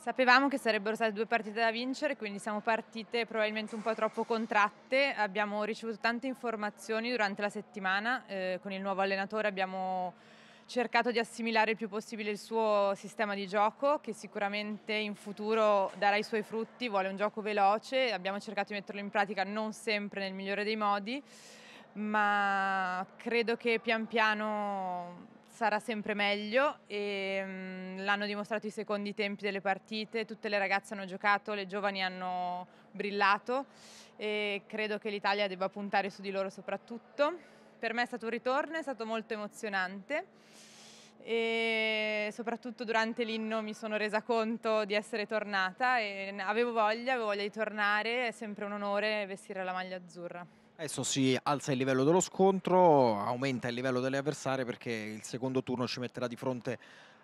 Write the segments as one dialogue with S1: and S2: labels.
S1: Sapevamo che sarebbero state due partite da vincere, quindi siamo partite probabilmente un po' troppo contratte. Abbiamo ricevuto tante informazioni durante la settimana, eh, con il nuovo allenatore abbiamo cercato di assimilare il più possibile il suo sistema di gioco, che sicuramente in futuro darà i suoi frutti, vuole un gioco veloce, abbiamo cercato di metterlo in pratica non sempre nel migliore dei modi, ma credo che pian piano sarà sempre meglio e ehm, l'hanno dimostrato i secondi tempi delle partite, tutte le ragazze hanno giocato, le giovani hanno brillato e credo che l'Italia debba puntare su di loro soprattutto. Per me è stato un ritorno, è stato molto emozionante e soprattutto durante l'inno mi sono resa conto di essere tornata e avevo voglia, avevo voglia di tornare, è sempre un onore vestire la maglia azzurra.
S2: Adesso si alza il livello dello scontro, aumenta il livello delle avversarie perché il secondo turno ci metterà di fronte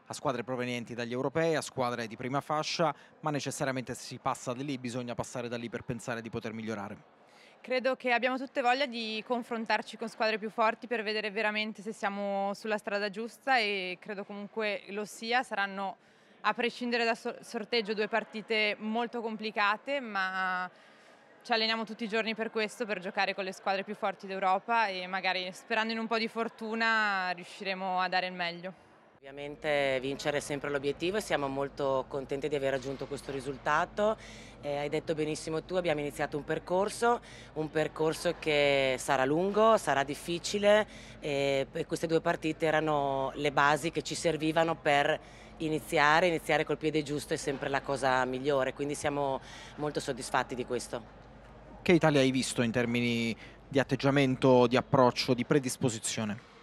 S2: a squadre provenienti dagli europei, a squadre di prima fascia, ma necessariamente se si passa da lì, bisogna passare da lì per pensare di poter migliorare.
S1: Credo che abbiamo tutte voglia di confrontarci con squadre più forti per vedere veramente se siamo sulla strada giusta e credo comunque lo sia, saranno a prescindere dal sorteggio due partite molto complicate ma ci alleniamo tutti i giorni per questo, per giocare con le squadre più forti d'Europa e magari sperando in un po' di fortuna riusciremo a dare il meglio.
S3: Ovviamente vincere è sempre l'obiettivo e siamo molto contenti di aver raggiunto questo risultato. Eh, hai detto benissimo tu, abbiamo iniziato un percorso, un percorso che sarà lungo, sarà difficile e, eh, e queste due partite erano le basi che ci servivano per iniziare, iniziare col piede giusto è sempre la cosa migliore, quindi siamo molto soddisfatti di questo.
S2: Che Italia hai visto in termini di atteggiamento, di approccio, di predisposizione?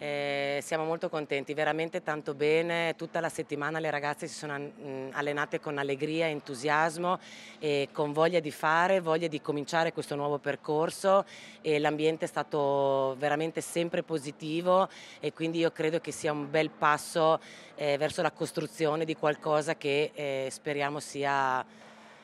S3: Eh, siamo molto contenti, veramente tanto bene, tutta la settimana le ragazze si sono mm, allenate con allegria, entusiasmo e con voglia di fare, voglia di cominciare questo nuovo percorso e l'ambiente è stato veramente sempre positivo e quindi io credo che sia un bel passo eh, verso la costruzione di qualcosa che eh, speriamo sia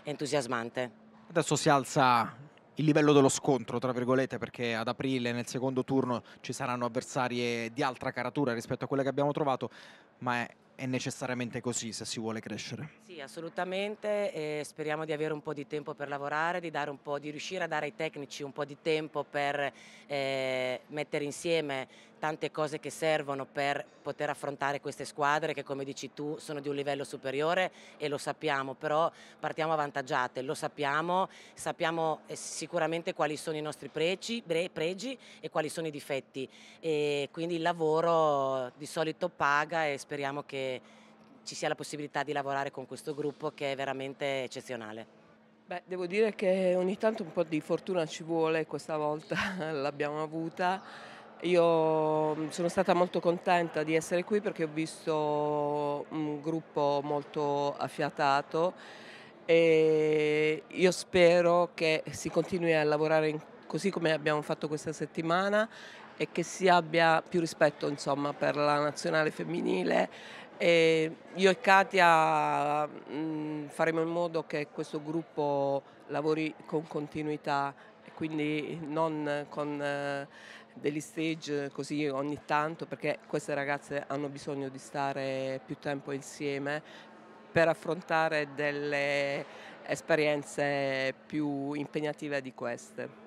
S3: entusiasmante.
S2: Adesso si alza il livello dello scontro, tra virgolette, perché ad aprile nel secondo turno ci saranno avversarie eh, di altra caratura rispetto a quelle che abbiamo trovato, ma è è necessariamente così se si vuole crescere.
S3: Sì, assolutamente. E speriamo di avere un po' di tempo per lavorare, di, dare un po', di, riuscire a dare ai tecnici un po' di tempo per eh, mettere insieme tante cose che servono per poter affrontare queste squadre che come dici tu sono di un livello superiore e lo sappiamo, però partiamo avvantaggiate, lo sappiamo, sappiamo eh, sicuramente quali sono i nostri pregi, pregi e quali sono i difetti e quindi il lavoro di solito paga e speriamo che ci sia la possibilità di lavorare con questo gruppo che è veramente eccezionale.
S4: Beh, devo dire che ogni tanto un po' di fortuna ci vuole, questa volta l'abbiamo avuta. Io mm, sono stata molto contenta di essere qui perché ho visto un gruppo molto affiatato e io spero che si continui a lavorare così come abbiamo fatto questa settimana e che si abbia più rispetto insomma, per la nazionale femminile e io e Katia mm, faremo in modo che questo gruppo lavori con continuità e quindi non con eh, degli stage così ogni tanto perché queste ragazze hanno bisogno di stare più tempo insieme per affrontare delle esperienze più impegnative di queste.